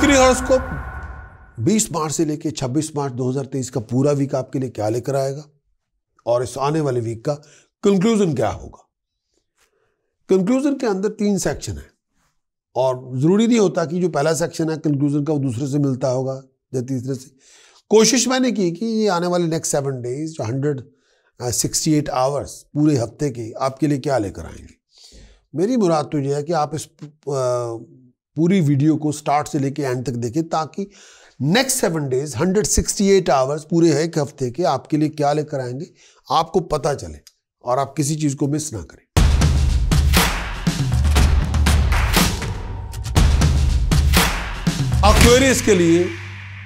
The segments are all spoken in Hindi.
वीकली हॉरोस्कोप 20 मार्च से लेकर 26 मार्च 2023 का पूरा वीक आपके लिए क्या लेकर आएगा और इस आने वाले वीक का कंक्लूजन क्या होगा कंक्लूजन के अंदर तीन सेक्शन है और ज़रूरी नहीं होता कि जो पहला सेक्शन है कंक्लूजन का वो दूसरे से मिलता होगा या तीसरे से कोशिश मैंने की कि ये आने वाले नेक्स्ट सेवन डेज जो हंड्रेड सिक्सटी एट आवर्स पूरे हफ्ते के आपके लिए क्या लेकर आएंगे मेरी मुराद तो ये है कि आप इस पूरी वीडियो को स्टार्ट से लेके एंड तक देखें ताकि नेक्स्ट सेवन डेज 168 आवर्स पूरे एक हफ्ते के आपके लिए क्या लेकर आएंगे आपको पता चले और आप किसी चीज़ को मिस ना करें अक्वेरियस के लिए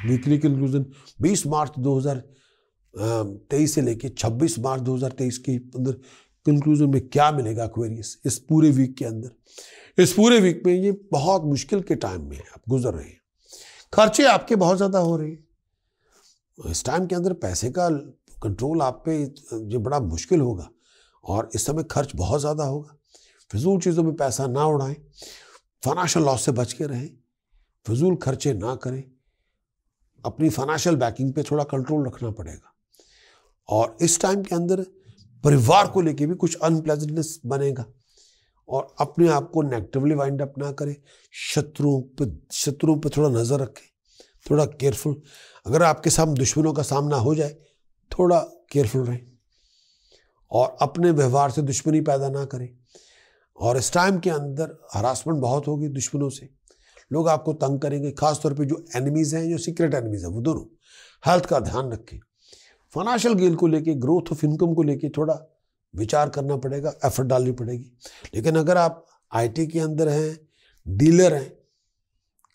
वीकली कंक्लूजन 20 मार्च 2023 से लेके 26 मार्च 2023 के अंदर कंक्लूजन में क्या मिलेगा क्वेरियस इस पूरे वीक के अंदर इस पूरे वीक में ये बहुत मुश्किल के टाइम में आप गुजर रहे हैं खर्चे आपके बहुत ज़्यादा हो रहे हैं इस टाइम के अंदर पैसे का कंट्रोल आप पे ये बड़ा मुश्किल होगा और इस समय खर्च बहुत ज़्यादा होगा फिजूल चीज़ों में पैसा ना उड़ाएं फाइनेंशियल लॉस से बच के रहें फजूल खर्चे ना करें अपनी फाइनेंशियल बैकिंग पे थोड़ा कंट्रोल रखना पड़ेगा और इस टाइम के अंदर परिवार को लेके भी कुछ अनप्लेजेंटनेस बनेगा और अपने आप को नेगेटिवली वाइंड अप ना करें शत्रुओं पे शत्रुओं पे थोड़ा नज़र रखें थोड़ा केयरफुल अगर आपके सामने दुश्मनों का सामना हो जाए थोड़ा केयरफुल रहें और अपने व्यवहार से दुश्मनी पैदा ना करें और इस टाइम के अंदर हरासमेंट बहुत होगी दुश्मनों से लोग आपको तंग करेंगे खासतौर पे जो एनिमीज़ हैं जो सीक्रेट एनिमीज़ हैं वो दोनों हेल्थ का ध्यान रखें फाइनेंशियल गेन को लेके ग्रोथ ऑफ इनकम को लेके थोड़ा विचार करना पड़ेगा एफर्ट डालनी पड़ेगी लेकिन अगर आप आईटी के अंदर हैं डीलर हैं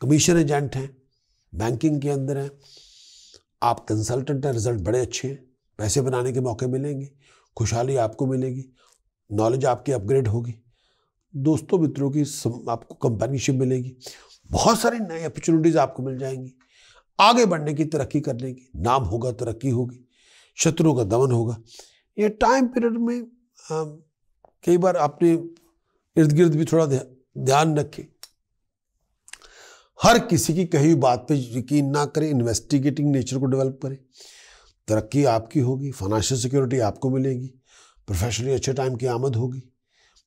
कमीशन एजेंट हैं बैंकिंग के अंदर हैं आप कंसल्टेंट हैं रिजल्ट बड़े अच्छे हैं पैसे बनाने के मौके मिलेंगे खुशहाली आपको मिलेगी नॉलेज आपकी अपग्रेड होगी दोस्तों मित्रों की आपको कंपनीशिप मिलेगी बहुत सारी नई अपॉर्चुनिटीज़ आपको मिल जाएंगी आगे बढ़ने की तरक्की करने की नाम होगा तरक्की होगी शत्रुओं का दमन होगा ये टाइम पीरियड में कई बार आपने इर्द गिर्द भी थोड़ा ध्यान रखें हर किसी की कही बात पे यकीन ना करें इन्वेस्टिगेटिंग नेचर को डेवलप करें तरक्की आपकी होगी फाइनेंशियल सिक्योरिटी आपको मिलेगी प्रोफेशनली अच्छे टाइम की आमद होगी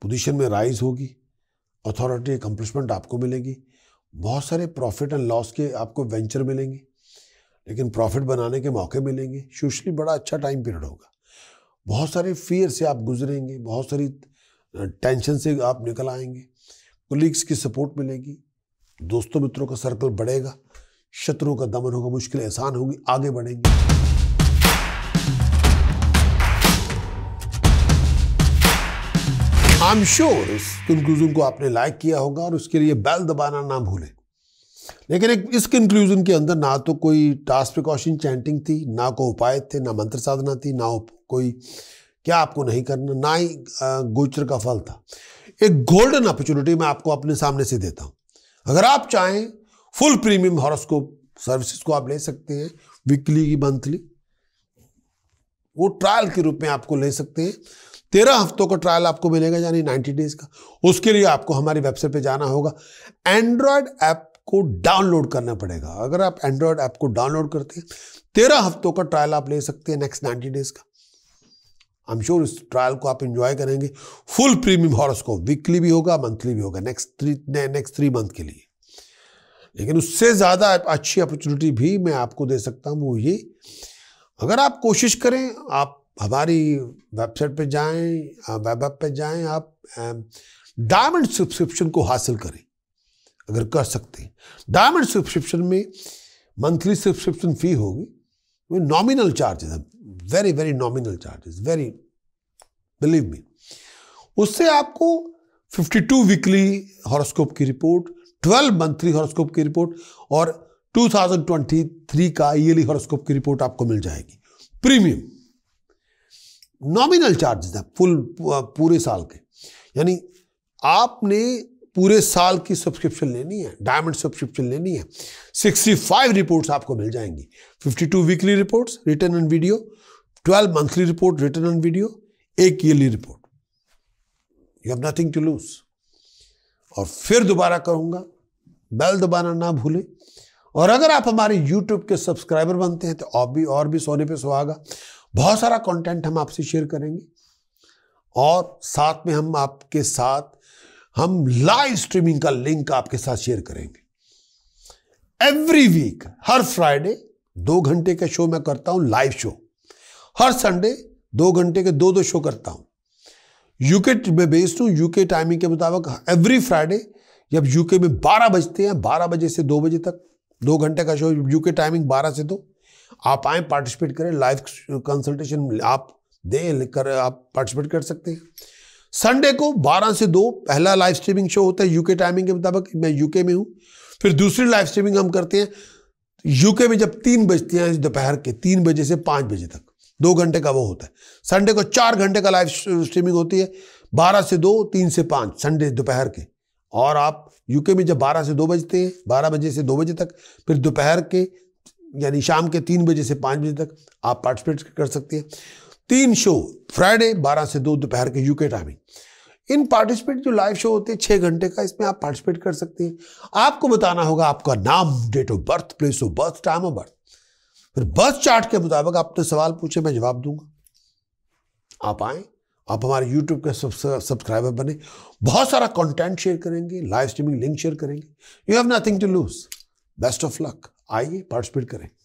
पोजीशन में राइज होगी अथॉरिटी अकम्पलिशमेंट आपको मिलेगी बहुत सारे प्रॉफिट एंड लॉस के आपको वेंचर मिलेंगे लेकिन प्रॉफिट बनाने के मौके मिलेंगे सोशली बड़ा अच्छा टाइम पीरियड होगा बहुत सारे फियर से आप गुजरेंगे बहुत सारी टेंशन से आप निकल आएंगे कोलिग्स की सपोर्ट मिलेगी दोस्तों मित्रों का सर्कल बढ़ेगा शत्रुओं का दमन होगा मुश्किल आसान होगी आगे बढ़ेंगे आई एम श्योर इस कंक्लूजन को आपने लाइक किया होगा और उसके लिए बेल दबाना ना भूलें लेकिन एक इस कंक्लूजन के अंदर ना तो कोई टास्क प्रिकॉशन चैंटिंग थी ना कोई उपाय थे ना मंत्र साधना थी ना कोई क्या आपको नहीं करना ना ही गोचर का फल था एक गोल्डन अपॉर्चुनिटी मैं आपको अपने सामने से देता हूं अगर आप चाहें फुल प्रीमियम हॉरोस्कोप सर्विसेज को आप ले सकते हैं वीकली की मंथली वो ट्रायल के रूप में आपको ले सकते हैं तेरह हफ्तों का ट्रायल आपको मिलेगा यानी नाइन्टी डेज का उसके लिए आपको हमारी वेबसाइट पे जाना होगा एंड्रॉयड ऐप को डाउनलोड करना पड़ेगा अगर आप एंड्रॉयड ऐप को डाउनलोड करते हैं तेरह हफ्तों का ट्रायल आप ले सकते हैं नेक्स्ट नाइन्टी डेज का आई एम श्योर इस ट्रायल को आप इंजॉय करेंगे फुल प्रीमियम हॉरोस्कोप वीकली भी होगा मंथली भी होगा next three next three month के लिए लेकिन उससे ज़्यादा अच्छी अपॉर्चुनिटी भी मैं आपको दे सकता हूँ वो ये अगर आप कोशिश करें आप हमारी वेबसाइट पे जाएं वेब ऐप पे जाएं आप डायमंड सब्सक्रिप्शन um, को हासिल करें अगर कर सकते हैं डायमंड सब्सक्रिप्शन में मंथली सब्सक्रिप्शन फी होगी वो नॉमिनल चार्जेस है very very nominal charges very believe me उससे आपको 52 वीकली हॉरोस्कोप की रिपोर्ट 12 मंथली हॉरोस्कोप की रिपोर्ट और 2023 का ईयरली हॉरोस्कोप की रिपोर्ट आपको मिल जाएगी प्रीमियम नॉमिनल चार्जेस है फुल पूरे साल के यानी आपने पूरे साल की सब्सक्रिप्शन लेनी है डायमंड सब्सक्रिप्शन लेनी है 65 रिपोर्ट्स आपको मिल जाएंगी 52 weekly reports return and video 12 monthly report return and video एक yearly report you have nothing to lose और फिर दोबारा करूंगा बेल दबाना ना भूलें और अगर आप हमारे यूट्यूब के सब्सक्राइबर बनते हैं तो और भी और भी सोने पे सुहागा बहुत सारा कंटेंट हम आपसे शेयर करेंगे और साथ में हम आपके साथ हम लाइव स्ट्रीमिंग का लिंक आपके साथ शेयर करेंगे एवरी वीक हर फ्राइडे दो घंटे का शो मैं करता हूं लाइव शो हर संडे दो घंटे के दो दो शो करता हूं यूके में बेस्ड हूं यूके टाइमिंग के मुताबिक एवरी फ्राइडे जब यूके में 12 बजते हैं 12 बजे से 2 बजे तक दो घंटे का शो यूके टाइमिंग 12 से दो आप आए पार्टिसिपेट करें लाइव कंसल्टेशन आप दें कर आप पार्टिसिपेट कर सकते हैं संडे को 12 से 2 पहला लाइव स्ट्रीमिंग शो होता है यूके टाइमिंग के मुताबिक मैं यूके में हूँ फिर दूसरी लाइव स्ट्रीमिंग हम करते हैं यूके में जब तीन बजती हैं दोपहर के तीन बजे से पाँच बजे तक दो घंटे का वो होता है संडे को चार घंटे का लाइव स्ट्रीमिंग होती है बारह से दो तीन से पाँच संडे दोपहर के और आप यूके में जब बारह से दो बजते हैं बारह बजे से दो बजे तक फिर दोपहर के यानी शाम के तीन बजे से पाँच बजे तक आप पार्टिसिपेट कर सकते हैं तीन शो फ्राइडे बारह से दो दोपहर के यूके टाइमिंग इन पार्टिसिपेट जो लाइव शो होते हैं छह घंटे का इसमें आप पार्टिसिपेट कर सकते हैं आपको बताना होगा आपका नाम date of birth place of birth time of birth फिर बर्थ चार्ट के मुताबिक आपने सवाल पूछे मैं जवाब दूंगा आप आए आप हमारे यूट्यूब के सब्सक्राइबर बने बहुत सारा कंटेंट शेयर करेंगे लाइव स्ट्रीमिंग लिंक शेयर करेंगे you have nothing to lose best of luck आइए पार्टिसिपेट करें